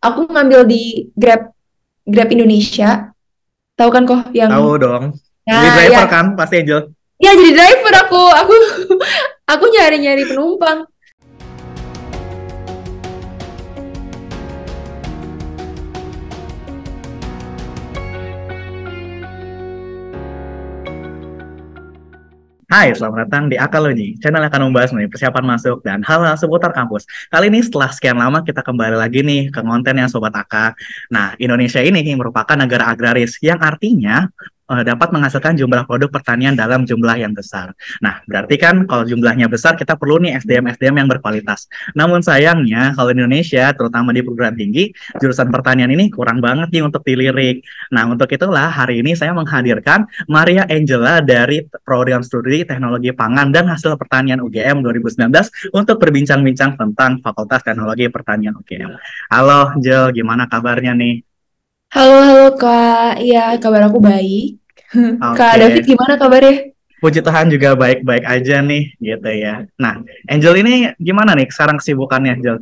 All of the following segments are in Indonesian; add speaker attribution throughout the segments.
Speaker 1: aku ngambil di Grab Grab Indonesia. Tahu kan kok yang Tahu
Speaker 2: dong. Nah, jadi driver ya. kan pasti Angel.
Speaker 1: Iya, jadi driver aku. Aku aku nyari-nyari penumpang.
Speaker 2: Hai, selamat datang di Akaloni. channel yang akan membahas nih persiapan masuk dan hal-hal seputar kampus. Kali ini setelah sekian lama kita kembali lagi nih ke konten yang Sobat Aka. Nah, Indonesia ini merupakan negara agraris yang artinya Eh, dapat menghasilkan jumlah produk pertanian dalam jumlah yang besar. Nah, berarti kan kalau jumlahnya besar kita perlu nih SDM-SDM yang berkualitas. Namun sayangnya kalau di Indonesia terutama di perguruan tinggi, jurusan pertanian ini kurang banget nih untuk dilirik. Nah, untuk itulah hari ini saya menghadirkan Maria Angela dari program studi Teknologi Pangan dan Hasil Pertanian UGM 2019 untuk berbincang-bincang tentang Fakultas Teknologi Pertanian UGM. Halo, Jel, gimana kabarnya nih?
Speaker 1: Halo, halo Kak. ya kabar aku baik. Okay. Kak David gimana kabarnya?
Speaker 2: Puji Tuhan juga baik-baik aja nih gitu ya. Nah, Angel ini gimana nih sekarang kesibukannya Angel?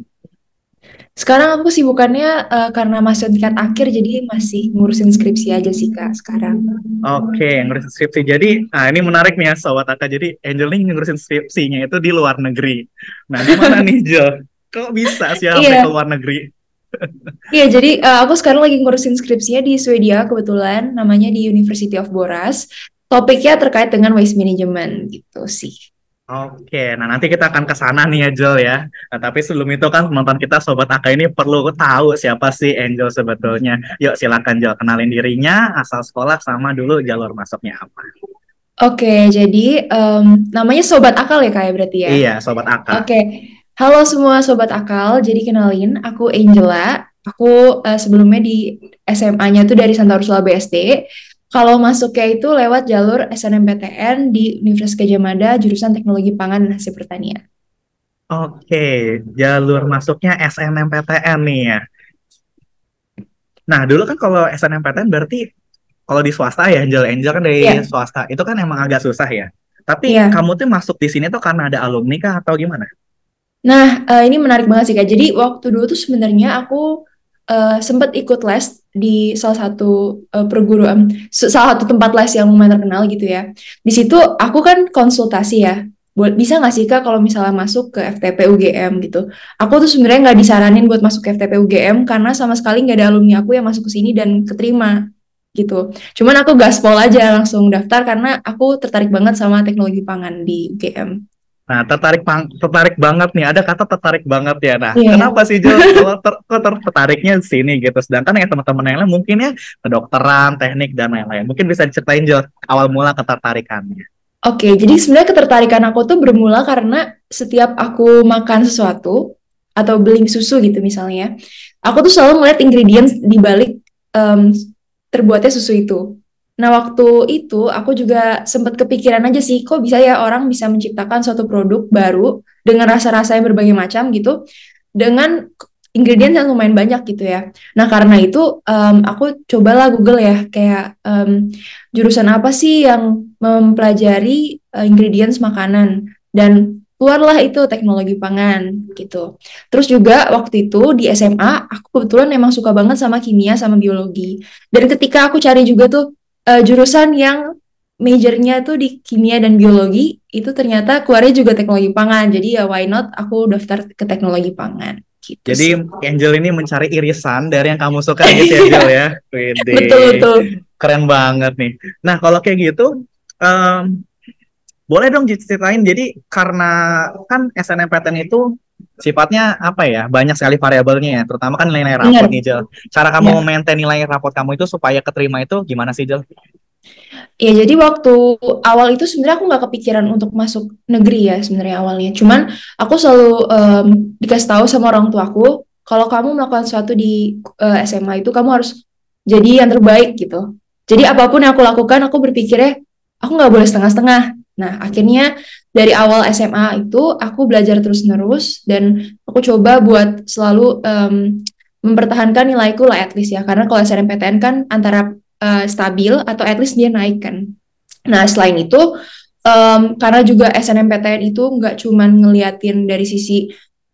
Speaker 1: Sekarang aku sibukannya uh, eh, karena masih tingkat akhir jadi masih ngurusin skripsi aja sih Kak sekarang. Oke,
Speaker 2: okay, ngurusin skripsi. Jadi, nah ini menarik nih ya sobat Aka. Jadi Angel ini ngurusin skripsinya itu di luar negeri. Nah, gimana nih Angel? Kok bisa sih yeah. ke luar negeri?
Speaker 1: Iya, jadi uh, aku sekarang lagi ngurusin skripsinya di Swedia kebetulan, namanya di University of Boras. Topiknya terkait dengan waste management gitu sih.
Speaker 2: Oke, nah nanti kita akan ke sana nih Angel ya, ya. Nah, tapi sebelum itu kan teman kita Sobat Aka ini perlu tahu siapa sih Angel sebetulnya. Yuk silakan Angel kenalin dirinya, asal sekolah sama dulu jalur masuknya apa.
Speaker 1: Oke, jadi um, namanya Sobat Akal ya kayak ya, berarti ya? Iya, Sobat Akal. Oke, Halo semua sobat akal, jadi kenalin aku Angela. Aku uh, sebelumnya di SMA-nya tuh dari Santa Ursula BSD. Kalau masuknya itu lewat jalur SNMPTN di Universitas Gajah Mada jurusan Teknologi Pangan dan Hasil Pertanian.
Speaker 2: Oke, jalur masuknya SNMPTN nih ya. Nah, dulu kan kalau SNMPTN berarti kalau di swasta ya, Angel Angel kan dari yeah. swasta. Itu kan emang agak susah ya. Tapi yeah. kamu tuh masuk di sini tuh karena ada alumni kah atau gimana?
Speaker 1: Nah, uh, ini menarik banget sih Kak. Jadi waktu dulu tuh sebenarnya aku uh, eh, sempat ikut les di salah satu uh, perguruan salah satu tempat les yang lumayan terkenal gitu ya. Di situ aku kan konsultasi ya. buat Bisa nggak sih Kak kalau misalnya masuk ke FTP UGM gitu? Aku tuh sebenarnya nggak disaranin buat masuk ke FTP UGM karena sama sekali nggak ada alumni aku yang masuk ke sini dan keterima gitu. Cuman aku gaspol aja langsung daftar karena aku tertarik banget sama teknologi pangan di UGM.
Speaker 2: Nah, tertarik bang tertarik banget nih. Ada kata tertarik banget ya. Nah, yeah. kenapa sih Jo ter kok ter tertariknya sini gitu? Sedangkan yang teman-teman yang lain mungkin ya kedokteran, teknik dan lain-lain. Mungkin bisa diceritain Jo awal mula ketertarikannya.
Speaker 1: Oke, okay, jadi sebenarnya ketertarikan aku tuh bermula karena setiap aku makan sesuatu atau beli susu gitu misalnya, aku tuh selalu melihat ingredients di balik um, mmm, terbuatnya susu itu. Nah, waktu itu aku juga sempat kepikiran aja sih, kok bisa ya orang bisa menciptakan suatu produk baru dengan rasa-rasa yang berbagai macam gitu, dengan ingredient yang lumayan banyak gitu ya. Nah, karena itu um, aku cobalah Google ya, kayak um, jurusan apa sih yang mempelajari uh, ingredients makanan. Dan keluarlah itu teknologi pangan gitu. Terus juga waktu itu di SMA aku kebetulan memang suka banget sama kimia sama biologi. Dan ketika aku cari juga tuh uh, jurusan yang majornya tuh di kimia dan biologi itu ternyata keluarnya juga teknologi pangan jadi ya why not aku daftar ke teknologi pangan
Speaker 2: gitu jadi sih. Angel ini mencari irisan dari yang kamu suka gitu ya, Angel ya betul betul keren banget nih nah kalau kayak gitu um, boleh dong ceritain jadi karena kan SNMPTN itu sifatnya apa ya banyak sekali variabelnya ya terutama kan nilai-nilai rapot nih Jel cara kamu yeah. Iya. maintain nilai rapot kamu itu supaya keterima itu gimana sih Jel?
Speaker 1: Ya jadi waktu awal itu sebenarnya aku nggak kepikiran untuk masuk negeri ya sebenarnya awalnya cuman aku selalu um, dikasih tahu sama orang tuaku kalau kamu melakukan sesuatu di uh, eh, SMA itu kamu harus jadi yang terbaik gitu jadi apapun yang aku lakukan aku berpikirnya aku nggak boleh setengah-setengah nah akhirnya dari awal SMA itu aku belajar terus-menerus dan aku coba buat selalu um, mempertahankan nilaiku lah at least ya karena kalau SNMPTN kan antara uh, stabil atau at least dia naik kan. Nah selain itu um, karena juga SNMPTN itu nggak cuma ngeliatin dari sisi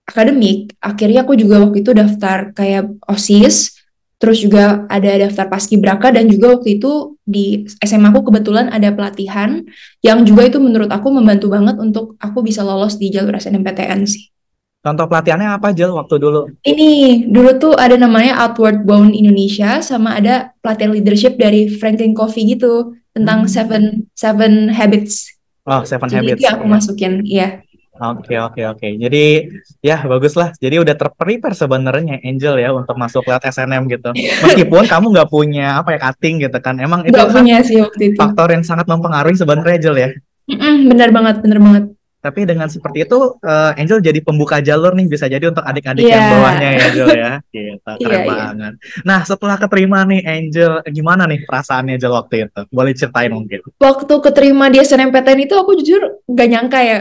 Speaker 1: akademik, akhirnya aku juga waktu itu daftar kayak OSIS Terus juga ada daftar paskibraka dan juga waktu itu di SMA aku kebetulan ada pelatihan yang juga itu menurut aku membantu banget untuk aku bisa lolos di jalur SNMPTN sih.
Speaker 2: Contoh pelatihannya apa Jel waktu dulu?
Speaker 1: Ini dulu tuh ada namanya Outward Bound Indonesia sama ada pelatihan leadership dari Franklin Coffee gitu tentang hmm. seven seven habits.
Speaker 2: Oh, seven Jadi habits. Itu aku iya.
Speaker 1: masukin, iya.
Speaker 2: Oke oke oke. Jadi ya bagus lah. Jadi udah terprepare sebenarnya Angel ya untuk masuk lewat SNM gitu. Iya. Meskipun kamu nggak punya apa ya cutting gitu kan. Emang gak itu kan punya sih waktu itu. Faktor yang sangat mempengaruhi sebenarnya Angel ya.
Speaker 1: mm bener banget, bener banget.
Speaker 2: Tapi dengan seperti itu uh, Angel jadi pembuka jalur nih bisa jadi untuk adik-adik yeah. yang bawahnya ya Angel ya. Gitu, keren yeah, banget. Yeah. Nah, setelah keterima nih Angel, gimana nih perasaannya Angel waktu itu? Boleh ceritain mungkin.
Speaker 1: Waktu keterima di SNMPTN itu aku jujur gak nyangka ya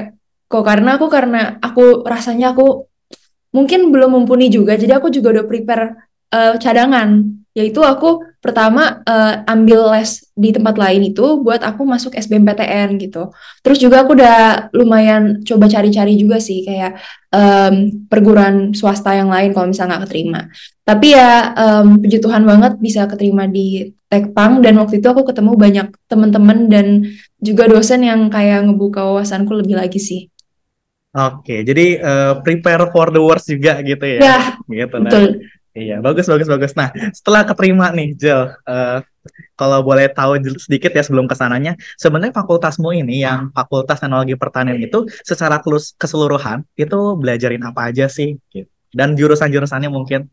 Speaker 1: kok karena aku karena aku rasanya aku mungkin belum mumpuni juga jadi aku juga udah prepare uh, cadangan yaitu aku pertama uh, ambil les di tempat lain itu buat aku masuk SBMPTN gitu. Terus juga aku udah lumayan coba cari-cari juga sih kayak um, perguruan swasta yang lain kalau misalnya nggak keterima. Tapi ya um, puji Tuhan banget bisa keterima di Tekpang dan waktu itu aku ketemu banyak teman-teman dan juga dosen yang kayak ngebuka wawasanku lebih lagi sih.
Speaker 2: Oke, jadi uh, prepare for the worst juga gitu ya. Ya, gitu, nah. Iya, bagus, bagus, bagus. Nah, setelah keterima nih, Jel, uh, kalau boleh tahu sedikit ya sebelum kesananya, sebenarnya fakultasmu ini yang Fakultas Teknologi Pertanian itu secara keseluruhan itu belajarin apa aja sih? Gitu. Dan jurusan-jurusannya mungkin?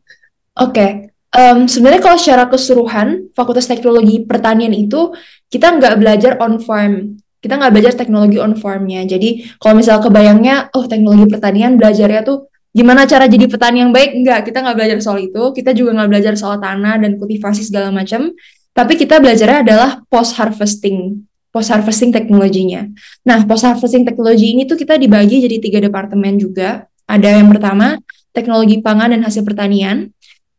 Speaker 2: Oke,
Speaker 1: okay. um, sebenarnya kalau secara keseluruhan, Fakultas Teknologi Pertanian itu kita nggak belajar on-farm kita nggak belajar teknologi on farmnya. Jadi kalau misal kebayangnya, oh teknologi pertanian belajarnya tuh gimana cara jadi petani yang baik? Enggak, kita nggak belajar soal itu. Kita juga nggak belajar soal tanah dan kultivasi segala macam. Tapi kita belajarnya adalah post harvesting, post harvesting teknologinya. Nah, post harvesting teknologi ini tuh kita dibagi jadi tiga departemen juga. Ada yang pertama teknologi pangan dan hasil pertanian.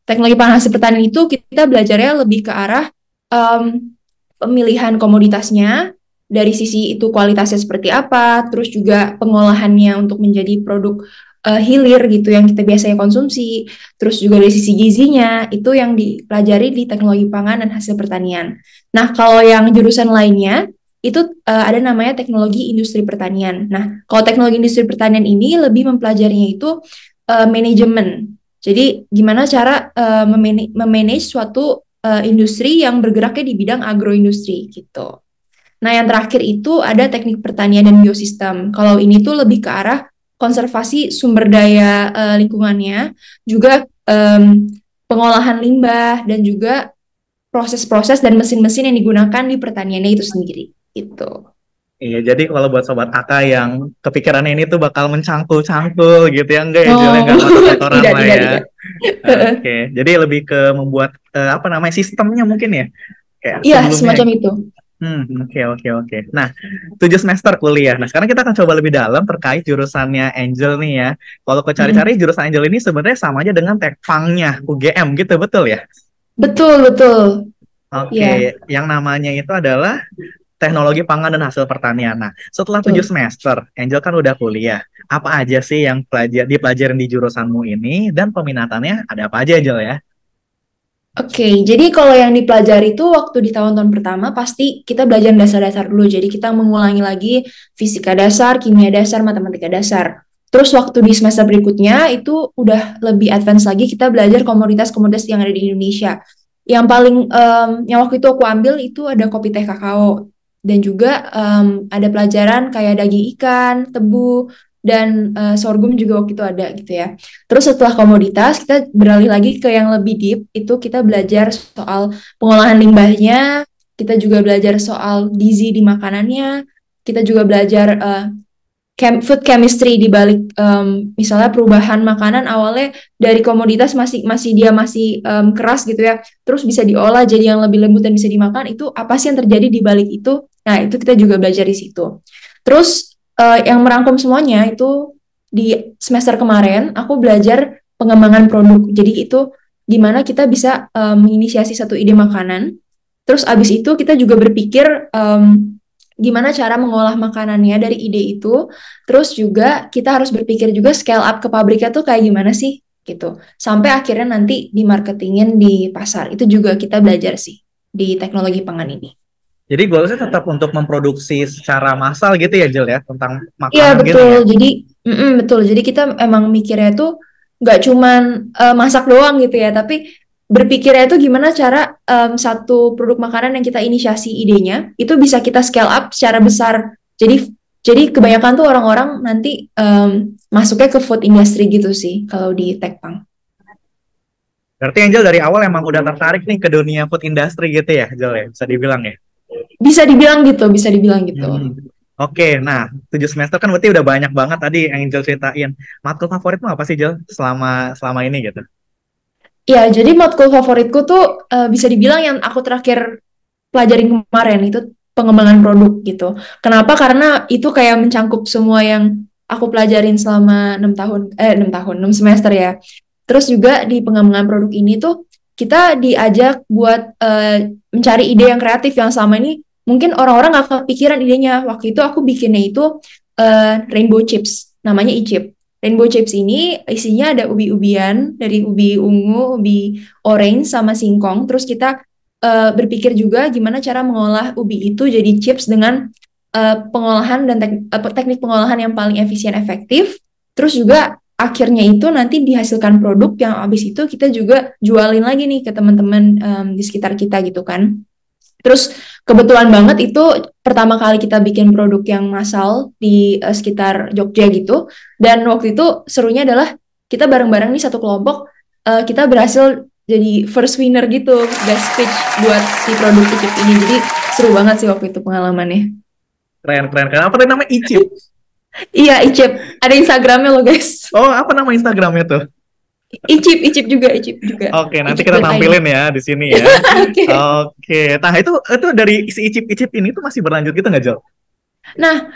Speaker 1: Teknologi pangan hasil pertanian itu kita belajarnya lebih ke arah um, pemilihan komoditasnya, dari sisi itu kualitasnya seperti apa, terus juga pengolahannya untuk menjadi produk uh, hilir gitu yang kita biasanya konsumsi, terus juga dari sisi gizinya itu yang dipelajari di teknologi pangan dan hasil pertanian. Nah, kalau yang jurusan lainnya itu uh, ada namanya teknologi industri pertanian. Nah, kalau teknologi industri pertanian ini lebih mempelajarinya itu uh, manajemen. Jadi gimana cara uh, memanage suatu uh, industri yang bergeraknya di bidang agroindustri gitu. Nah, yang terakhir itu ada teknik pertanian dan biosistem. Kalau ini tuh lebih ke arah konservasi sumber daya uh, lingkungannya, juga um, pengolahan limbah dan juga proses-proses dan mesin-mesin yang digunakan di pertaniannya itu
Speaker 2: sendiri. Itu. Iya, jadi kalau buat sobat Aka yang kepikiran ini tuh bakal mencangkul-cangkul gitu ya enggak ya, ya? oh. enggak masuk ya. tidak, Oke, jadi lebih ke membuat uh, apa namanya sistemnya mungkin ya. Iya, semacam gitu. itu. Hmm, oke oke oke. Nah, tujuh semester kuliah. Nah, sekarang kita akan coba lebih dalam terkait jurusannya Angel nih ya. Kalau kau cari-cari hmm. jurusan Angel ini sebenarnya sama aja dengan Tekfangnya UGM gitu, betul ya?
Speaker 1: Betul, betul.
Speaker 2: Oke, okay. Ya. yeah. yang namanya itu adalah teknologi pangan dan hasil pertanian. Nah, setelah tujuh semester, Angel kan udah kuliah. Apa aja sih yang pelajar dipelajarin di jurusanmu ini dan peminatannya ada apa aja Angel ya?
Speaker 1: Oke, okay, jadi kalau yang dipelajari itu waktu di tahun-tahun pertama pasti kita belajar dasar-dasar dulu. Jadi kita mengulangi lagi fisika dasar, kimia dasar, matematika dasar. Terus waktu di semester berikutnya itu udah lebih advance lagi kita belajar komoditas-komoditas yang ada di Indonesia. Yang paling um, yang waktu itu aku ambil itu ada kopi teh kakao dan juga um, ada pelajaran kayak daging ikan, tebu, dan uh, sorghum juga waktu itu ada gitu ya. Terus setelah komoditas kita beralih lagi ke yang lebih deep itu kita belajar soal pengolahan limbahnya, kita juga belajar soal gizi di makanannya, kita juga belajar uh, chem food chemistry di balik um, misalnya perubahan makanan awalnya dari komoditas masih masih dia masih um, keras gitu ya terus bisa diolah jadi yang lebih lembut dan bisa dimakan itu apa sih yang terjadi di balik itu nah itu kita juga belajar di situ terus uh, yang merangkum semuanya itu di semester kemarin aku belajar pengembangan produk. Jadi itu gimana kita bisa um, menginisiasi satu ide makanan. Terus abis itu kita juga berpikir um, gimana cara mengolah makanannya dari ide itu. Terus juga kita harus berpikir juga scale up ke pabriknya tuh kayak gimana sih gitu. Sampai akhirnya nanti di marketingin di pasar. Itu juga kita belajar sih di teknologi pangan ini.
Speaker 2: Jadi goalsnya iya. tetap untuk memproduksi secara massal gitu ya Jel ya tentang makanan Iya betul. Gitu ya? Jadi mm
Speaker 1: -mm, betul. Jadi kita emang mikirnya tuh nggak cuman uh, masak doang gitu ya, tapi berpikirnya itu gimana cara um, satu produk makanan yang kita inisiasi idenya itu bisa kita scale up secara besar. Jadi jadi kebanyakan tuh orang-orang nanti um, masuknya ke food industry gitu sih kalau di Tekpang.
Speaker 2: Berarti Angel dari awal emang udah tertarik nih ke dunia food industry gitu ya, Angel ya, bisa dibilang ya?
Speaker 1: bisa dibilang gitu bisa dibilang gitu hmm.
Speaker 2: Oke, nah tujuh semester kan berarti udah banyak banget tadi yang Angel ceritain. Matkul favoritmu apa sih Jel selama selama ini gitu?
Speaker 1: ya jadi matkul favoritku tuh uh, bisa dibilang yang aku terakhir pelajarin kemarin itu pengembangan produk gitu. Kenapa? Karena itu kayak mencangkup semua yang aku pelajarin selama enam tahun, eh enam tahun, enam semester ya. Terus juga di pengembangan produk ini tuh kita diajak buat uh, mencari ide yang kreatif yang selama ini mungkin orang-orang gak kepikiran idenya. Waktu itu aku bikinnya itu uh, rainbow chips, namanya icip. Rainbow chips ini isinya ada ubi-ubian dari ubi ungu, ubi orange sama singkong. Terus kita uh, berpikir juga gimana cara mengolah ubi itu jadi chips dengan uh, pengolahan dan tek uh, teknik pengolahan yang paling efisien efektif. Terus juga akhirnya itu nanti dihasilkan produk yang habis itu kita juga jualin lagi nih ke teman-teman um, di sekitar kita gitu kan. Terus kebetulan banget itu pertama kali kita bikin produk yang massal di uh, sekitar Jogja gitu. Dan waktu itu serunya adalah kita bareng-bareng nih satu kelompok, uh, kita berhasil jadi first winner gitu, best pitch buat si produk ICIP ini. Jadi seru banget sih waktu itu pengalamannya.
Speaker 2: Keren, keren. keren. Apa namanya ICIP? iya, ICIP. Ada Instagramnya loh guys. Oh, apa nama Instagramnya tuh? Icip, icip juga, icip juga. Oke, okay, nanti kita tampilin ya di sini ya. Oke. okay. okay. Nah itu itu dari si icip-icip ini tuh masih berlanjut gitu nggak jauh.
Speaker 1: Nah,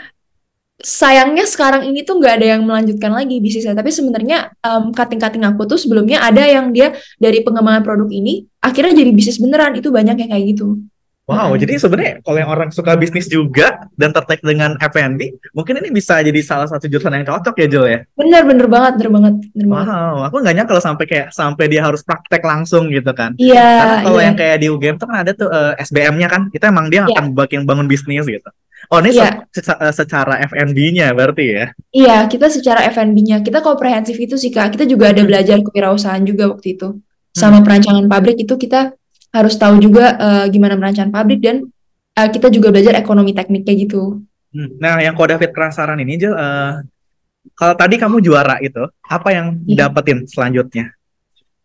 Speaker 1: sayangnya sekarang ini tuh nggak ada yang melanjutkan lagi bisnisnya. Tapi sebenarnya um, cutting-cutting aku tuh sebelumnya ada yang dia dari pengembangan produk ini akhirnya jadi bisnis beneran. Itu banyak yang kayak gitu.
Speaker 2: Wow, hmm. jadi sebenarnya kalau yang orang suka bisnis juga dan tertarik dengan F&B, mungkin ini bisa jadi salah satu jurusan yang cocok ya, Jul ya?
Speaker 1: Bener, bener banget, bener banget. Bener wow,
Speaker 2: banget. aku nggak nyangka kalau sampai kayak sampai dia harus praktek langsung gitu kan? Iya. Yeah, Karena kalau yeah. yang kayak di UGM tuh kan ada tuh uh, eh, SBM-nya kan, kita emang dia yeah. akan bagian bangun bisnis gitu. Oh ini yeah. se eh, secara F&B-nya berarti ya?
Speaker 1: Iya, kita secara F&B-nya. Kita komprehensif itu sih Kak. Kita juga ada hmm. belajar kewirausahaan juga waktu itu. Hmm. Sama hmm. perancangan pabrik itu kita harus tahu juga uh, gimana merancang pabrik dan uh, kita juga belajar ekonomi teknik kayak gitu.
Speaker 2: Hmm, nah, yang kau David penasaran ini, Jel, uh, kalau tadi kamu juara itu, apa yang yeah. dapetin selanjutnya?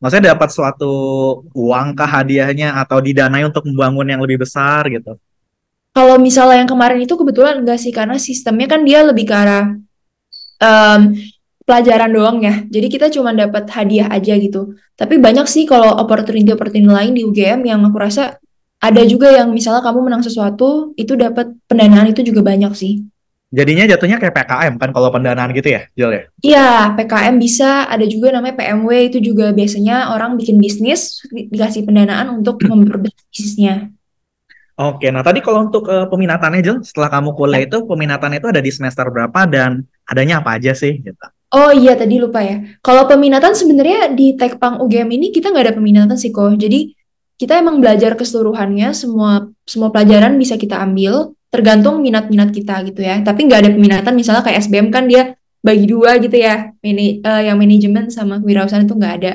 Speaker 2: Maksudnya dapat suatu uang kah hadiahnya atau didanai untuk membangun yang lebih besar gitu? Kalau
Speaker 1: misalnya yang kemarin itu kebetulan enggak sih karena sistemnya kan dia lebih ke arah um, pelajaran doang ya. Jadi kita cuma dapat hadiah aja gitu. Tapi banyak sih kalau opportunity-opportunity lain di UGM yang aku rasa ada juga yang misalnya kamu menang sesuatu itu dapat pendanaan itu juga banyak sih.
Speaker 2: Jadinya jatuhnya kayak PKM kan kalau pendanaan gitu ya, Jel ya?
Speaker 1: Iya, PKM bisa, ada juga namanya PMW itu juga biasanya orang bikin bisnis dikasih pendanaan untuk memperbesar bisnisnya.
Speaker 2: Oke, nah tadi kalau untuk uh, peminatannya Jel, setelah kamu kuliah ya. itu peminatannya itu ada di semester berapa dan adanya apa aja sih gitu?
Speaker 1: Oh iya tadi lupa ya. Kalau peminatan sebenarnya di Tekpang UGM ini kita nggak ada peminatan sih kok. Jadi kita emang belajar keseluruhannya semua semua pelajaran bisa kita ambil tergantung minat-minat kita gitu ya. Tapi nggak ada peminatan misalnya kayak SBM kan dia bagi dua gitu ya. Mini, uh, eh, yang manajemen sama kewirausahaan itu nggak ada.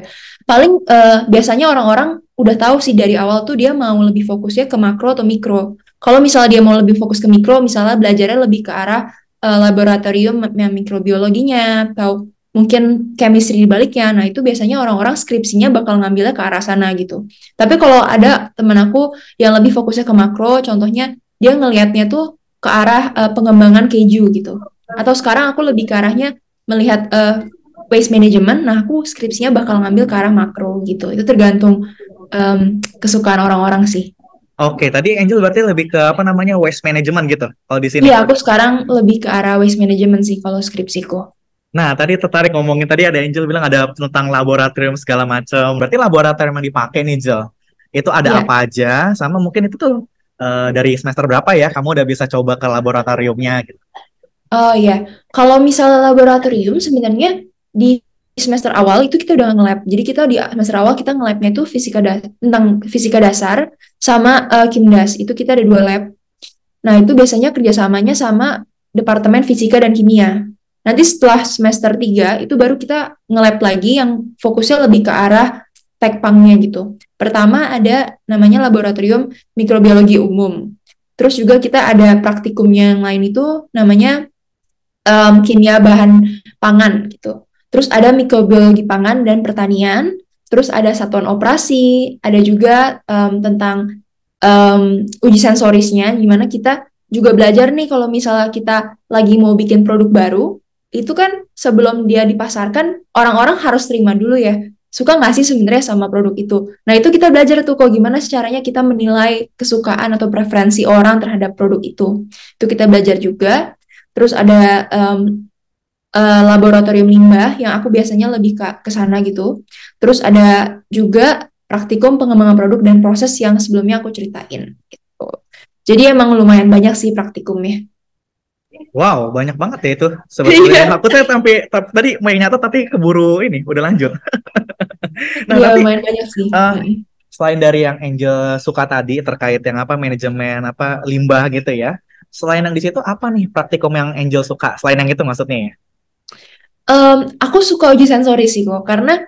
Speaker 1: Paling uh, biasanya orang-orang udah tahu sih dari awal tuh dia mau lebih fokusnya ke makro atau mikro. Kalau misalnya dia mau lebih fokus ke mikro, misalnya belajarnya lebih ke arah uh, laboratorium mikrobiologinya atau mungkin chemistry di baliknya. Nah, itu biasanya orang-orang skripsinya bakal ngambilnya ke arah sana gitu. Tapi kalau ada teman aku yang lebih fokusnya ke makro, contohnya dia ngelihatnya tuh ke arah uh, pengembangan keju gitu. Atau sekarang aku lebih ke arahnya melihat uh, waste management. Nah, aku skripsinya bakal ngambil ke arah makro gitu. Itu tergantung um, kesukaan orang-orang sih.
Speaker 2: Oke, okay, tadi Angel berarti lebih ke apa namanya waste management gitu kalau di sini. Iya, aku
Speaker 1: sekarang lebih ke arah waste management sih kalau skripsiku.
Speaker 2: Nah, tadi tertarik ngomongin tadi ada Angel bilang ada tentang laboratorium segala macam. Berarti laboratorium yang dipakai nih, Angel. Itu ada yeah. apa aja sama mungkin itu tuh uh, dari semester berapa ya kamu udah bisa coba ke laboratoriumnya gitu.
Speaker 1: Oh iya, kalau misalnya laboratorium sebenarnya di semester awal itu kita udah nge-lab. Jadi kita di semester awal kita nge-labnya itu fisika tentang fisika dasar sama uh, eh, kimdas. Itu kita ada dua lab. Nah, itu biasanya kerjasamanya sama Departemen Fisika dan Kimia. Nanti setelah semester 3, itu baru kita nge-lab lagi yang fokusnya lebih ke arah tekpangnya gitu. Pertama ada namanya Laboratorium Mikrobiologi Umum. Terus juga kita ada praktikumnya yang lain itu namanya um, kimia bahan pangan gitu. Terus ada mikrobiologi pangan dan pertanian, terus ada satuan operasi, ada juga um, tentang um, uji sensorisnya, gimana kita juga belajar nih kalau misalnya kita lagi mau bikin produk baru, itu kan sebelum dia dipasarkan, orang-orang harus terima dulu ya, suka nggak sih sebenarnya sama produk itu. Nah itu kita belajar tuh kok gimana caranya kita menilai kesukaan atau preferensi orang terhadap produk itu. Itu kita belajar juga. Terus ada um, uh, laboratorium limbah yang aku biasanya lebih ke sana gitu. Terus ada juga praktikum pengembangan produk dan proses yang sebelumnya aku ceritain gitu. Jadi emang lumayan banyak sih praktikumnya.
Speaker 2: Wow, banyak banget ya itu. Sebetulnya iya. nah, aku tuh sampai tadi main nyata tapi keburu ini udah lanjut.
Speaker 1: nah, ya, tapi, lumayan banyak sih. Uh,
Speaker 2: selain dari yang Angel suka tadi terkait yang apa manajemen apa limbah gitu ya. Selain yang di situ apa nih praktikum yang Angel suka? Selain yang itu maksudnya ya?
Speaker 1: um, aku suka uji sensoris sih kok karena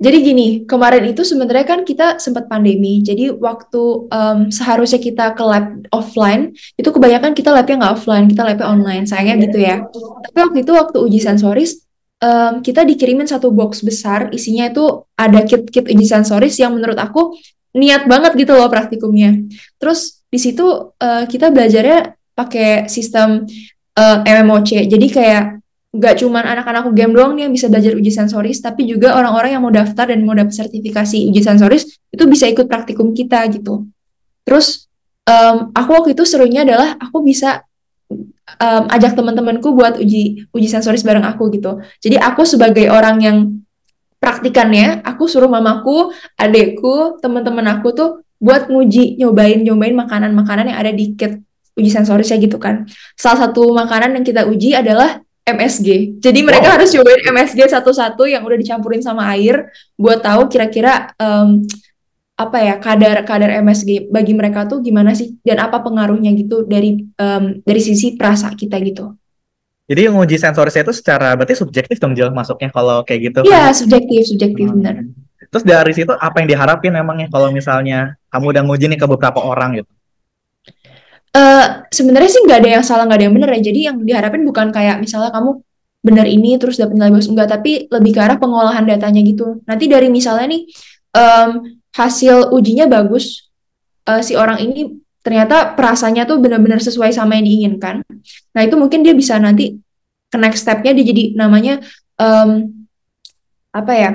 Speaker 1: jadi gini kemarin itu sebenarnya kan kita sempat pandemi jadi waktu um, seharusnya kita ke lab offline itu kebanyakan kita labnya nggak offline kita labnya online sayangnya iya. gitu ya tapi waktu itu waktu uji sensoris um, kita dikirimin satu box besar isinya itu ada kit kit uji sensoris yang menurut aku niat banget gitu loh praktikumnya terus di situ uh, kita belajarnya pakai sistem uh, eh, MMOC jadi kayak nggak cuma anak-anak game doang nih yang bisa belajar uji sensoris, tapi juga orang-orang yang mau daftar dan mau dapat sertifikasi uji sensoris itu bisa ikut praktikum kita gitu. Terus um, aku waktu itu serunya adalah aku bisa um, ajak teman-temanku buat uji uji sensoris bareng aku gitu. Jadi aku sebagai orang yang praktikannya, aku suruh mamaku, adekku, teman-teman aku tuh buat nguji, nyobain nyobain makanan-makanan yang ada di kit uji ya gitu kan. Salah satu makanan yang kita uji adalah MSG. Jadi mereka wow. harus cobain MSG satu-satu yang udah dicampurin sama air buat tahu kira-kira um, apa ya kadar kadar MSG bagi mereka tuh gimana sih dan apa pengaruhnya gitu dari um, dari sisi perasa kita gitu.
Speaker 2: Jadi yang uji sensorisnya itu secara berarti subjektif dong jelas masuknya kalau kayak gitu. Iya, kan?
Speaker 1: subjektif, subjektif hmm. benar.
Speaker 2: Terus dari situ apa yang diharapin emangnya kalau misalnya kamu udah nguji nih ke beberapa orang gitu?
Speaker 1: uh, sebenarnya sih nggak ada yang salah nggak ada yang benar ya jadi yang diharapin bukan kayak misalnya kamu benar ini terus dapat nilai bagus enggak tapi lebih ke arah pengolahan datanya gitu nanti dari misalnya nih um, hasil ujinya bagus uh, si orang ini ternyata perasaannya tuh benar-benar sesuai sama yang diinginkan nah itu mungkin dia bisa nanti ke next stepnya dia jadi namanya um, apa ya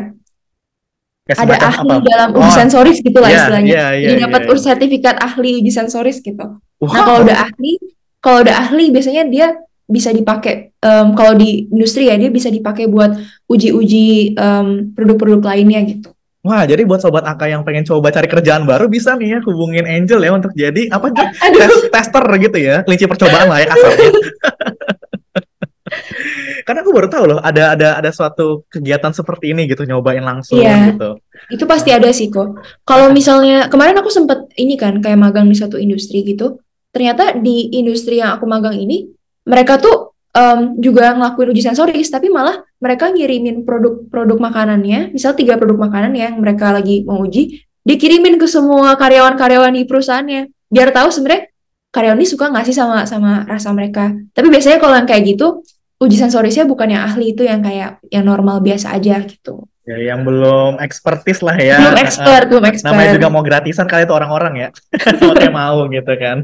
Speaker 1: ada ahli apa? dalam uji oh, sensoris gitu lah yeah, istilahnya. Yeah, yeah, jadi yeah, dapat yeah. Iya. sertifikat ahli uji sensoris gitu. Nah, wow. Nah kalau udah ahli, kalau udah ahli biasanya dia bisa dipakai um, kalau di industri ya dia bisa dipakai buat uji-uji um, produk-produk lainnya gitu.
Speaker 2: Wah, jadi buat sobat Aka yang pengen coba cari kerjaan baru bisa nih ya hubungin Angel ya untuk jadi apa tes, tester gitu ya, kelinci percobaan lah ya asalnya. Karena aku baru tahu loh ada ada ada suatu kegiatan seperti ini gitu nyobain langsung yeah. gitu.
Speaker 1: Itu pasti ada sih kok. Kalau iya. misalnya kemarin aku sempet ini kan kayak magang di satu industri gitu ternyata di industri yang aku magang ini mereka tuh um, juga ngelakuin uji sensoris tapi malah mereka ngirimin produk-produk makanannya misal tiga produk makanan yang mereka lagi menguji dikirimin ke semua karyawan-karyawan di perusahaannya biar tahu sebenarnya karyawan ini suka nggak sih sama sama rasa mereka tapi biasanya kalau yang kayak gitu uji sensorisnya bukan yang ahli itu yang kayak yang normal biasa aja gitu
Speaker 2: Ya, yang belum expertis lah ya. Belum expert, eh, belum expert. Namanya juga mau gratisan kali itu orang-orang ya. Semuanya mau gitu kan.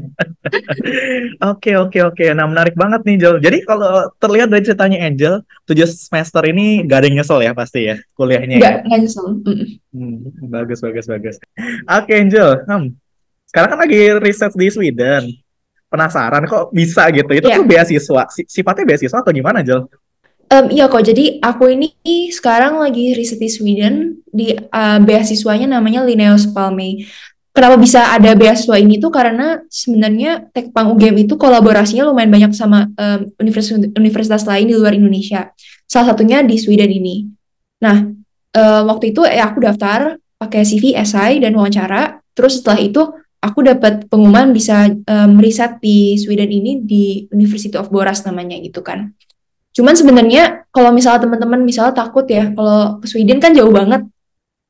Speaker 2: Oke, oke, oke. Nah, menarik banget nih, Joel. Jadi kalau terlihat dari ceritanya Angel, tujuh semester ini gak ada yang nyesel ya pasti ya kuliahnya. Gak,
Speaker 1: ya? gak nyesel. Mm.
Speaker 2: Hmm, bagus, bagus, bagus. Oke, Angel. Hmm. Sekarang kan lagi riset di Sweden. Penasaran kok bisa gitu. Itu yeah. tuh beasiswa. Sifatnya beasiswa atau gimana, Joel? Um, iya kok,
Speaker 1: jadi aku ini sekarang lagi riset di Sweden, di uh, beasiswanya namanya Linnaeus Palme. Kenapa bisa ada beasiswa ini tuh karena sebenarnya Tekpang UGM itu kolaborasinya lumayan banyak sama um, universitas, universitas lain di luar Indonesia. Salah satunya di Sweden ini. Nah, um, waktu itu eh, aku daftar pakai CV, SI, dan wawancara. Terus setelah itu aku dapat pengumuman bisa um, riset di Sweden ini di University of Boras namanya gitu kan. Cuman sebenarnya kalau misalnya teman-teman misalnya takut ya kalau ke Sweden kan jauh banget.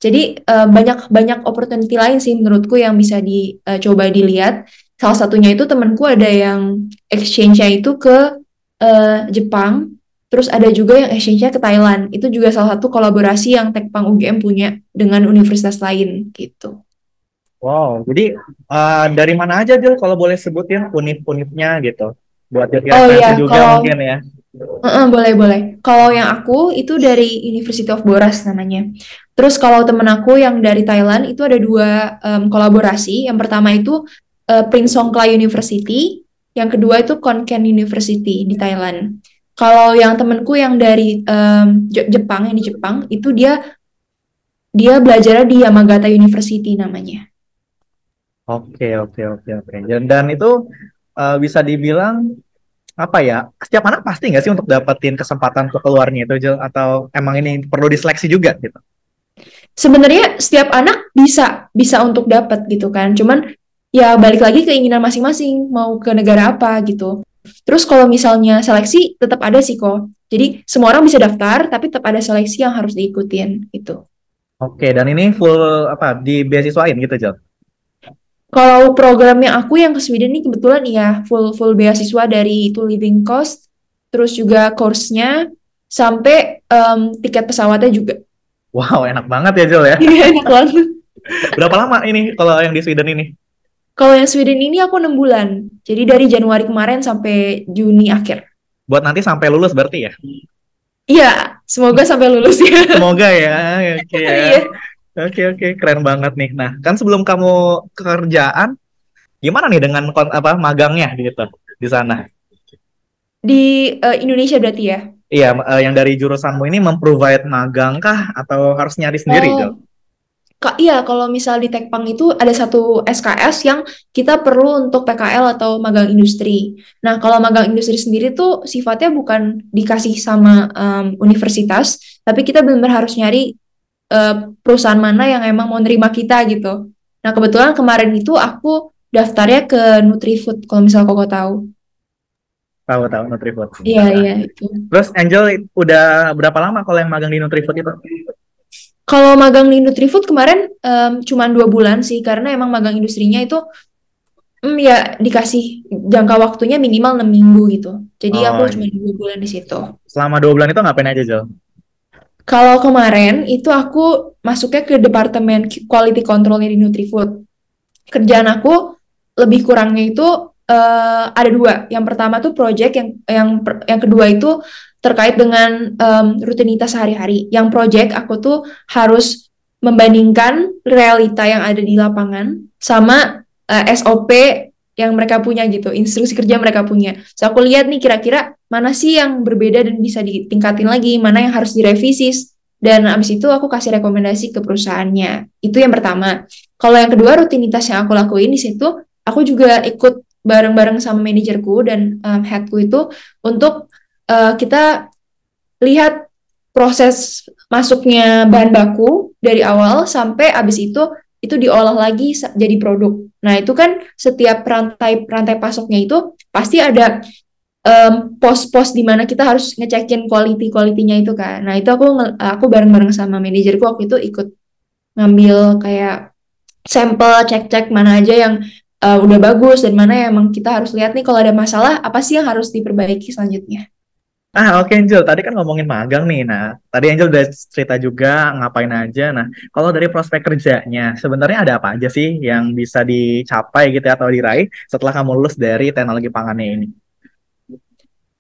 Speaker 1: Jadi uh, banyak banyak opportunity lain sih menurutku yang bisa dicoba eh, uh, dilihat. Salah satunya itu temanku ada yang exchange-nya itu ke uh, Jepang, terus ada juga yang exchange-nya ke Thailand. Itu juga salah satu kolaborasi yang Tekpang UGM punya dengan universitas lain
Speaker 2: gitu. Wow, jadi uh, dari mana aja Dil kalau boleh sebutin unit-unitnya gitu? Buat jadi oh, iya, juga kalau, mungkin ya.
Speaker 1: Uh -uh, boleh boleh. Kalau yang aku itu dari University of Boras namanya. Terus kalau temen aku yang dari Thailand itu ada dua um, kolaborasi. Yang pertama itu uh, eh, Prince Songkla University, yang kedua itu Konken University di Thailand. Kalau yang temenku yang dari um, Jepang yang di Jepang itu dia dia belajar di Yamagata University namanya.
Speaker 2: Oke oke oke oke. Dan itu uh, bisa dibilang apa ya setiap anak pasti nggak sih untuk dapetin kesempatan ke keluarnya itu atau emang ini perlu diseleksi juga gitu sebenarnya setiap anak bisa
Speaker 1: bisa untuk dapat gitu kan cuman ya balik lagi keinginan masing-masing mau ke negara apa gitu terus kalau misalnya seleksi tetap ada sih kok jadi semua orang bisa daftar tapi tetap ada seleksi yang harus diikutin gitu
Speaker 2: oke dan ini full apa di beasiswain gitu Jel?
Speaker 1: Kalau programnya aku yang ke Sweden ini kebetulan iya full full beasiswa dari itu living cost, terus juga course-nya sampai um, tiket pesawatnya juga.
Speaker 2: Wow, enak banget ya Joel ya. Iya, enak banget. Berapa lama ini kalau yang di Sweden ini?
Speaker 1: Kalau yang Sweden ini aku enam bulan. Jadi dari Januari kemarin sampai Juni akhir.
Speaker 2: Buat nanti sampai lulus berarti ya? Iya, semoga sampai lulus ya. Semoga ya. Oke okay, ya. Oke oke keren banget nih. Nah kan sebelum kamu kerjaan gimana nih dengan apa magangnya gitu di sana?
Speaker 1: Di uh, Indonesia berarti ya?
Speaker 2: Iya uh, yang dari jurusanmu ini memprovide magang kah atau harus nyari sendiri? Oh.
Speaker 1: Ka iya kalau misal di Tekpang itu ada satu SKS yang kita perlu untuk PKL atau magang industri. Nah kalau magang industri sendiri tuh sifatnya bukan dikasih sama um, universitas, tapi kita benar-benar harus nyari uh, perusahaan mana yang emang mau nerima kita gitu. Nah kebetulan kemarin itu aku daftarnya ke Nutrifood kalau misalnya kau tahu.
Speaker 2: Tahu tahu Nutrifood. Iya, iya iya itu. Terus Angel udah berapa lama kalau yang magang di Nutrifood itu?
Speaker 1: Kalau magang di Nutrifood kemarin um, cuma dua bulan sih karena emang magang industrinya itu hmm ya dikasih jangka waktunya minimal 6 minggu gitu. Jadi oh, aku cuma dua bulan di situ.
Speaker 2: Selama dua bulan itu ngapain aja, Jo?
Speaker 1: Kalau kemarin itu aku masuknya ke departemen quality controlnya di Nutrifood. Kerjaan aku lebih kurangnya itu uh, ada dua. Yang pertama tuh project, yang yang yang kedua itu terkait dengan um, rutinitas sehari-hari. Yang project aku tuh harus membandingkan realita yang ada di lapangan sama uh, eh, SOP yang mereka punya gitu, instruksi kerja mereka punya. So aku lihat nih kira-kira mana sih yang berbeda dan bisa ditingkatin lagi, mana yang harus direvisi. Dan abis itu aku kasih rekomendasi ke perusahaannya. Itu yang pertama. Kalau yang kedua rutinitas yang aku lakuin di situ, aku juga ikut bareng-bareng sama manajerku dan um, headku itu untuk uh, kita lihat proses masuknya bahan baku dari awal sampai abis itu itu diolah lagi jadi produk. Nah, itu kan setiap rantai rantai pasoknya itu pasti ada um, pos-pos di mana kita harus ngecekin quality kualitinya itu kan. Nah itu aku aku bareng-bareng sama manajerku waktu itu ikut ngambil kayak sampel cek-cek mana aja yang uh, udah bagus dan mana yang emang kita harus lihat nih kalau ada masalah apa sih yang harus diperbaiki selanjutnya.
Speaker 2: Ah oke okay, Angel, tadi kan ngomongin magang nih. Nah tadi Angel udah cerita juga ngapain aja. Nah kalau dari prospek kerjanya sebenarnya ada apa aja sih yang bisa dicapai gitu ya, atau diraih setelah kamu lulus dari teknologi pangannya ini?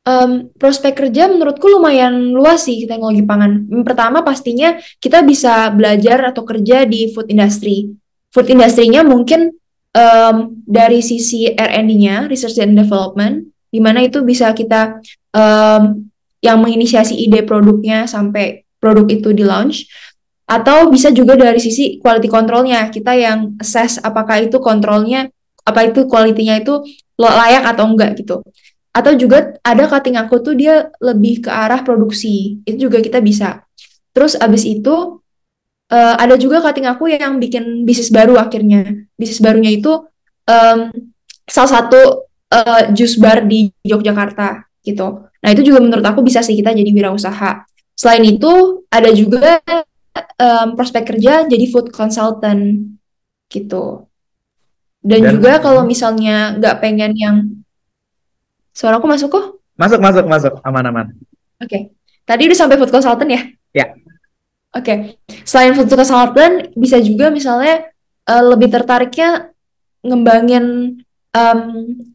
Speaker 1: um, prospek kerja menurutku lumayan luas sih teknologi pangan. Pertama pastinya kita bisa belajar atau kerja di food industry. Food industry-nya mungkin um, dari sisi R&D-nya, research and development, di mana itu bisa kita um, yang menginisiasi ide produknya sampai produk itu di launch atau bisa juga dari sisi quality controlnya kita yang assess apakah itu kontrolnya apa itu kualitinya itu layak atau enggak gitu atau juga ada cutting aku tuh dia lebih ke arah produksi itu juga kita bisa terus abis itu uh, ada juga cutting aku yang bikin bisnis baru akhirnya bisnis barunya itu um, salah satu uh, jus bar di Yogyakarta gitu nah itu juga menurut aku bisa sih kita jadi wirausaha selain itu ada juga um, prospek kerja jadi food consultant gitu dan, dan juga kalau misalnya nggak pengen yang aku masuk kok?
Speaker 2: Masuk, masuk, masuk. Aman, aman.
Speaker 1: Oke. Okay. Tadi udah sampai food consultant ya? Ya. Oke. Okay. Selain food consultant, bisa juga misalnya uh, lebih tertariknya ngembangin um,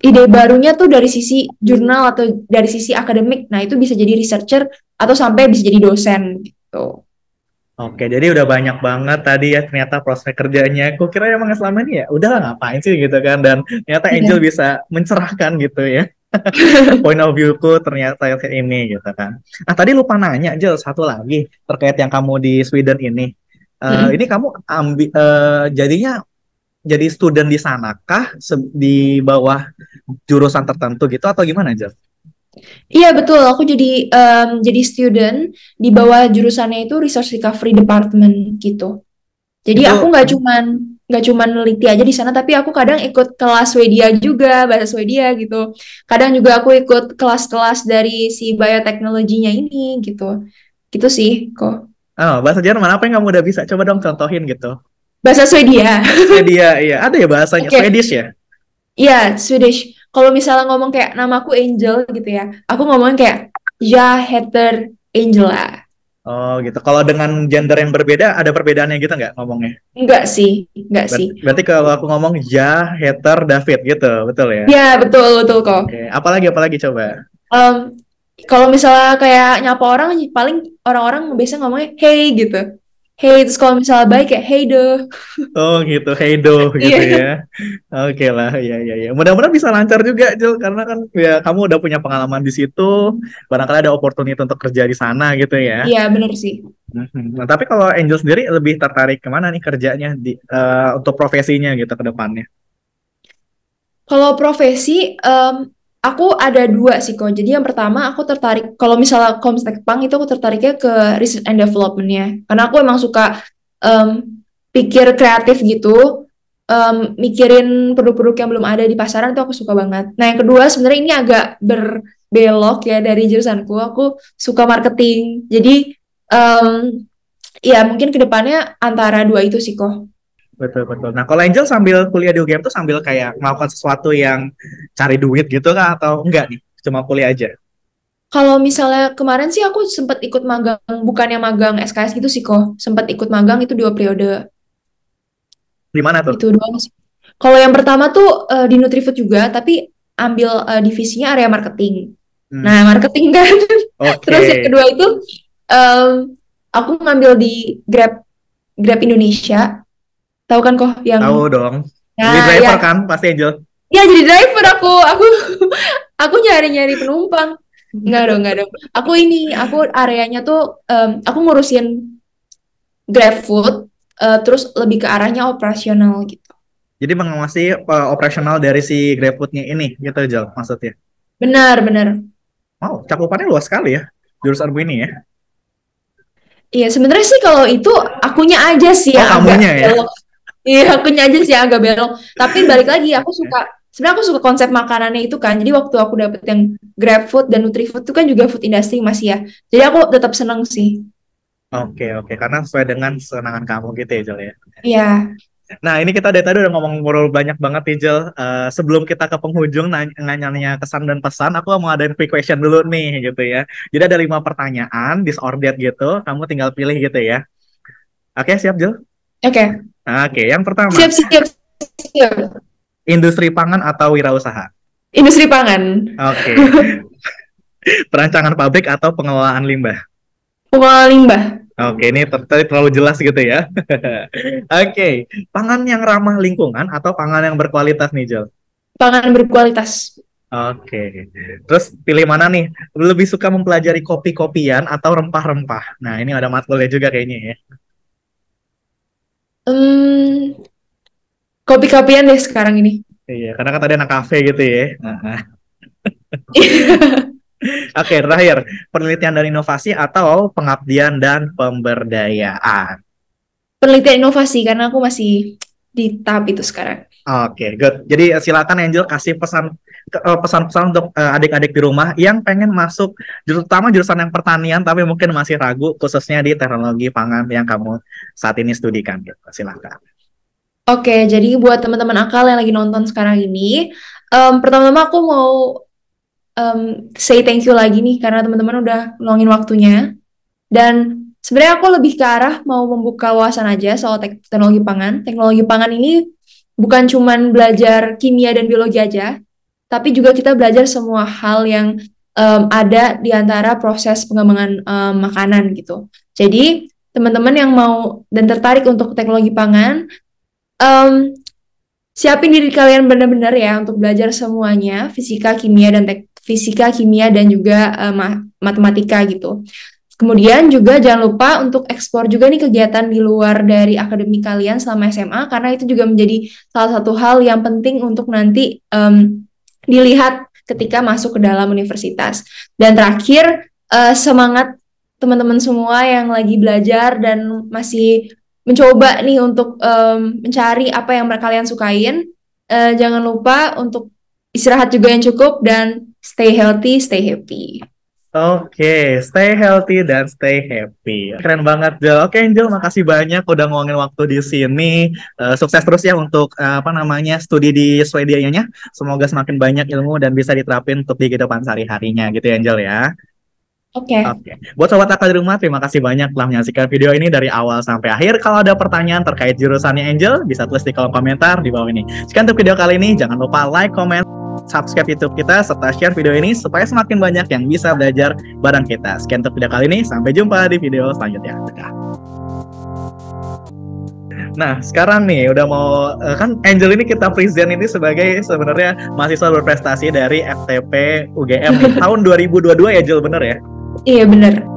Speaker 1: ide barunya tuh dari sisi jurnal atau dari sisi akademik. Nah, itu bisa jadi researcher atau sampai bisa jadi dosen
Speaker 2: gitu. Oke, jadi udah banyak banget tadi ya ternyata prospek kerjanya. Kok kira emang selama ini ya udah ngapain sih gitu kan. Dan ternyata iya. Angel yeah. bisa mencerahkan gitu ya. point of viewku ternyata kayak ini gitu kan. Nah tadi lupa nanya aja satu lagi terkait yang kamu di Sweden ini. Uh, hmm. Ini kamu ambi, uh, jadinya jadi student di sanakah di bawah jurusan tertentu gitu atau gimana aja?
Speaker 1: Iya betul, aku jadi um, jadi student di bawah jurusannya itu research recovery department gitu. Jadi itu, aku nggak cuman nggak cuma neliti aja di sana tapi aku kadang ikut kelas Swedia juga bahasa Swedia gitu kadang juga aku ikut kelas-kelas dari si bioteknologinya ini gitu gitu sih kok
Speaker 2: oh bahasa Jerman apa yang kamu udah bisa coba dong contohin gitu bahasa Swedia Swedia iya ada ya bahasanya okay. Swedish ya
Speaker 1: iya Swedish kalau misalnya ngomong kayak namaku Angel gitu ya aku ngomong kayak ja heter Angela
Speaker 2: Oh gitu. Kalau dengan gender yang berbeda ada perbedaannya gitu nggak ngomongnya?
Speaker 1: Nggak sih, nggak Ber sih.
Speaker 2: Berarti kalau aku ngomong ja, hater, David gitu, betul ya? Iya betul betul kok. Oke. Apalagi apalagi coba?
Speaker 1: Um, kalau misalnya kayak nyapa orang, paling orang-orang biasa ngomongnya hey gitu hey terus kalau misalnya baik ya hey do
Speaker 2: oh gitu hey do gitu iya. ya oke okay lah ya ya ya mudah-mudahan bisa lancar juga Jul karena kan ya kamu udah punya pengalaman di situ barangkali ada opportunity untuk kerja di sana gitu ya iya yeah, benar sih mm-hmm. nah tapi kalau Angel sendiri lebih tertarik kemana nih kerjanya di uh, untuk profesinya gitu ke depannya
Speaker 1: kalau profesi um, aku ada dua sih kok. Jadi yang pertama aku tertarik kalau misalnya komstek misalnya Pang itu aku tertariknya ke research and developmentnya karena aku emang suka um, pikir kreatif gitu, um, mikirin produk-produk yang belum ada di pasaran itu aku suka banget. Nah yang kedua sebenarnya ini agak berbelok ya dari jurusanku. Aku suka marketing. Jadi um, ya mungkin kedepannya antara dua itu sih kok.
Speaker 2: Betul betul. Nah, kalau Angel sambil kuliah di UGM tuh sambil kayak melakukan sesuatu yang cari duit gitu kan atau enggak nih? Cuma kuliah aja.
Speaker 1: Kalau misalnya kemarin sih aku sempat ikut magang, bukan yang magang SKS gitu sih kok. Sempat ikut magang itu dua periode.
Speaker 2: Di mana tuh? Itu dua.
Speaker 1: Kalau yang pertama tuh uh, di Nutrifood juga, tapi ambil uh, divisinya area marketing. Hmm. Nah, marketing kan.
Speaker 2: Okay. Terus yang kedua
Speaker 1: itu um, aku ngambil di Grab Grab Indonesia Tahu kan kok yang Tahu
Speaker 2: dong. Nah, jadi ya. driver ya. kan pasti Angel.
Speaker 1: ya jadi driver aku. Aku aku nyari-nyari penumpang. nggak dong, nggak dong. Aku ini, aku areanya tuh um, aku ngurusin GrabFood uh, eh, terus lebih ke arahnya operasional
Speaker 2: gitu. Jadi mengawasi uh, operasional dari si GrabFoodnya ini gitu Jel maksudnya. Benar, benar. Wow, cakupannya luas sekali ya jurusanmu ini ya.
Speaker 1: Iya, sebenarnya sih kalau itu akunya aja sih oh, yang kamunya ya. Iya, aku aja sih agak belok. Tapi balik lagi, aku suka sebenarnya aku suka konsep makanannya itu kan jadi waktu aku dapet yang grab food dan nutri food itu kan juga food industry masih ya jadi aku tetap seneng sih
Speaker 2: oke okay, oke okay. karena sesuai dengan senangan kamu gitu ya Jel ya iya Nah ini kita dari tadi udah ngomong ngobrol banyak banget nih Jel. Uh, sebelum kita ke penghujung nanya nanya kesan dan pesan, aku mau adain quick question dulu nih gitu ya. Jadi ada lima pertanyaan, disordered gitu, kamu tinggal pilih gitu ya. Oke okay, siap Jel? Oke. Okay. Oke, yang pertama. Siap,
Speaker 1: siap, siap.
Speaker 2: Industri pangan atau wirausaha?
Speaker 1: Industri pangan.
Speaker 2: Oke. Perancangan pabrik atau pengelolaan limbah? Pengelolaan limbah. Oke, ini ter terlalu jelas gitu ya. Oke, pangan yang ramah lingkungan atau pangan yang berkualitas nih, Jel? Pangan berkualitas. Oke, terus pilih mana nih? Lebih suka mempelajari kopi-kopian atau rempah-rempah? Nah, ini ada matkulnya juga kayaknya ya. Um, kopi-kopian
Speaker 1: deh sekarang ini.
Speaker 2: Iya, karena kan tadi anak kafe gitu ya. Oke, okay, terakhir. Penelitian dan inovasi atau pengabdian dan pemberdayaan?
Speaker 1: Penelitian inovasi, karena aku masih di tahap itu sekarang.
Speaker 2: Oke, okay, good. Jadi silakan Angel kasih pesan Eh, pesan-pesan untuk eh, adik-adik di rumah yang pengen masuk terutama jurusan yang pertanian tapi mungkin masih ragu khususnya di teknologi pangan yang kamu saat ini studikan gitu. Silahkan.
Speaker 1: Oke, jadi buat teman-teman akal yang lagi nonton sekarang ini, um, pertama-tama aku mau um, say thank you lagi nih karena teman-teman udah ngeluangin waktunya. Dan sebenarnya aku lebih ke arah mau membuka wawasan aja soal teknologi pangan. Teknologi pangan ini bukan cuman belajar kimia dan biologi aja, tapi juga kita belajar semua hal yang um, ada di antara proses pengembangan um, makanan gitu. Jadi teman-teman yang mau dan tertarik untuk teknologi pangan, um, siapin diri kalian benar-benar ya untuk belajar semuanya fisika, kimia dan tek fisika, kimia dan juga um, matematika gitu. Kemudian juga jangan lupa untuk ekspor juga nih kegiatan di luar dari akademi kalian selama SMA karena itu juga menjadi salah satu hal yang penting untuk nanti um, dilihat ketika masuk ke dalam universitas. Dan terakhir, uh, semangat teman-teman semua yang lagi belajar dan masih mencoba nih untuk um, mencari apa yang kalian sukain. Uh, jangan lupa untuk istirahat juga yang cukup dan stay healthy, stay happy.
Speaker 2: Oke, okay, stay healthy dan stay happy. Keren banget, Jo. Oke, okay, Angel, makasih banyak udah ngomongin waktu di sini. Uh, sukses terus ya untuk uh, apa namanya studi di Swedia-nya. Semoga semakin banyak ilmu dan bisa diterapin untuk di kehidupan sehari-harinya gitu ya, Angel ya. Oke. Okay. Oke. Okay. Buat sobat akal di rumah, terima kasih banyak telah menyaksikan video ini dari awal sampai akhir. Kalau ada pertanyaan terkait jurusannya Angel, bisa tulis di kolom komentar di bawah ini. Sekian untuk video kali ini. Jangan lupa like, comment, subscribe YouTube kita, serta share video ini supaya semakin banyak yang bisa belajar bareng kita. Sekian untuk video kali ini, sampai jumpa di video selanjutnya. Dadah. Nah, sekarang nih udah mau eh, kan Angel ini kita present ini sebagai sebenarnya mahasiswa berprestasi dari FTP UGM tahun 2022 ya Angel bener ya?
Speaker 1: Iya bener.